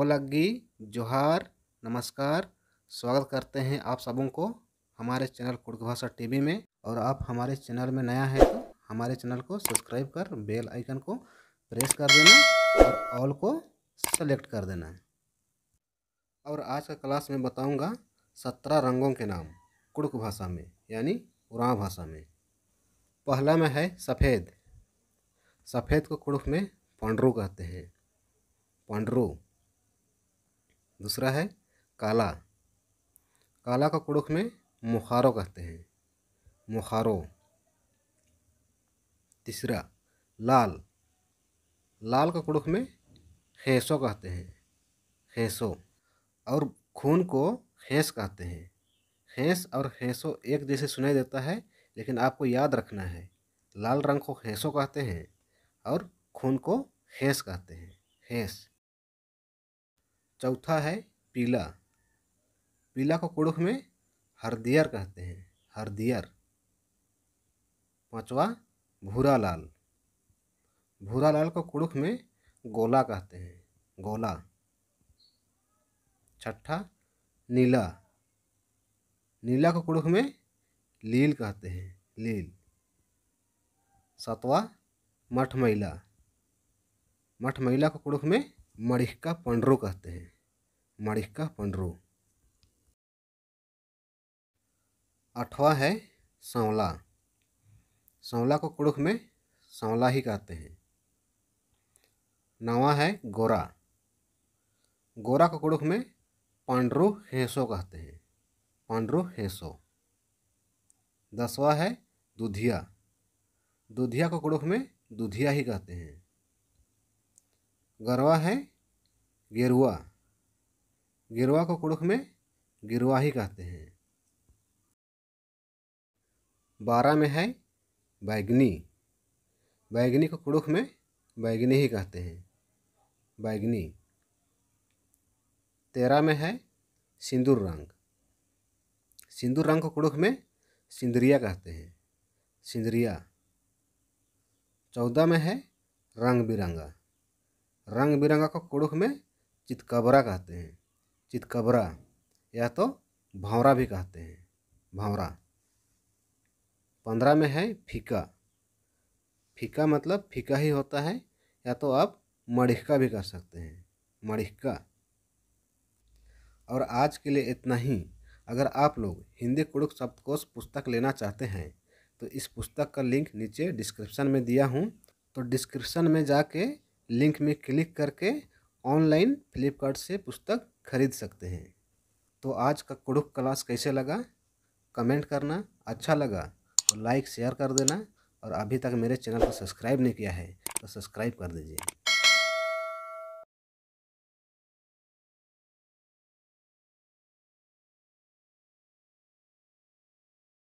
ओलग्गी जोहार नमस्कार स्वागत करते हैं आप सबों को हमारे चैनल कुड़क भाषा टी में और आप हमारे चैनल में नया है तो हमारे चैनल को सब्सक्राइब कर बेल आइकन को प्रेस कर देना और ऑल को सेलेक्ट कर देना है और आज का क्लास में बताऊंगा सत्रह रंगों के नाम कुड़क भाषा में यानी उड़ा भाषा में पहला में है सफ़ेद सफ़ेद को कुड़क में पंडरू कहते हैं पंडरू दूसरा है काला काला का कुड़ुख में मुखारो कहते हैं मुखारो तीसरा लाल लाल का कुड़ुख में खेसो कहते हैं खेसो और खून को खेस कहते हैं खेस और खेसो एक जैसे सुनाई देता है लेकिन आपको याद रखना है लाल रंग को खेसो कहते हैं और खून को खेस कहते हैं खेस चौथा है पीला पीला को कुड़ुख में हरदियर कहते हैं हरदियर पांचवा भूरा लाल भूरा लाल को कुड़ुख में गोला कहते हैं गोला छठा नीला नीला को कुड़ुख में लील कहते हैं लील सातवा मठ महिला मठ महिला को कुड़ुख में मड़िहका पंडरो कहते हैं मड़िहका पंडरो आठवा है सांवला सांवला को कुड़ुख में सांवला ही कहते हैं नवा है गोरा गोरा को कुड़ुख में पांडरो हेसो कहते हैं पांडरो हेसो दसवा है दुधिया दुधिया को कुड़ुख में दुधिया ही कहते हैं गरवा है गेरुआ गेरुआ को कुड़ुख में गिरुआ ही कहते हैं बारह में है बैगनी बैगनी को कुड़ुख में बैगनी ही कहते हैं बैगनी तेरह में है सिंदूर रंग सिंदूर रंग को कुड़ुख में सिंदरिया कहते हैं सिंदरिया चौदह में है रंग बिरंगा रंग बिरंगा को कुड़ुख में चितकबरा कहते हैं चितकबरा या तो भौरा भी कहते हैं भौरा पंद्रह में है फीका फीका मतलब फीका ही होता है या तो आप मड़िक्का भी कह सकते हैं मड़िक्का और आज के लिए इतना ही अगर आप लोग हिंदी कुड़ुक शब्दकोश पुस्तक लेना चाहते हैं तो इस पुस्तक का लिंक नीचे डिस्क्रिप्शन में दिया हूँ तो डिस्क्रिप्शन में जाके लिंक में क्लिक करके ऑनलाइन फ्लिपकार्ट से पुस्तक खरीद सकते हैं तो आज का कुड़ुक क्लास कैसे लगा कमेंट करना अच्छा लगा तो लाइक शेयर कर देना और अभी तक मेरे चैनल को सब्सक्राइब नहीं किया है तो सब्सक्राइब कर दीजिए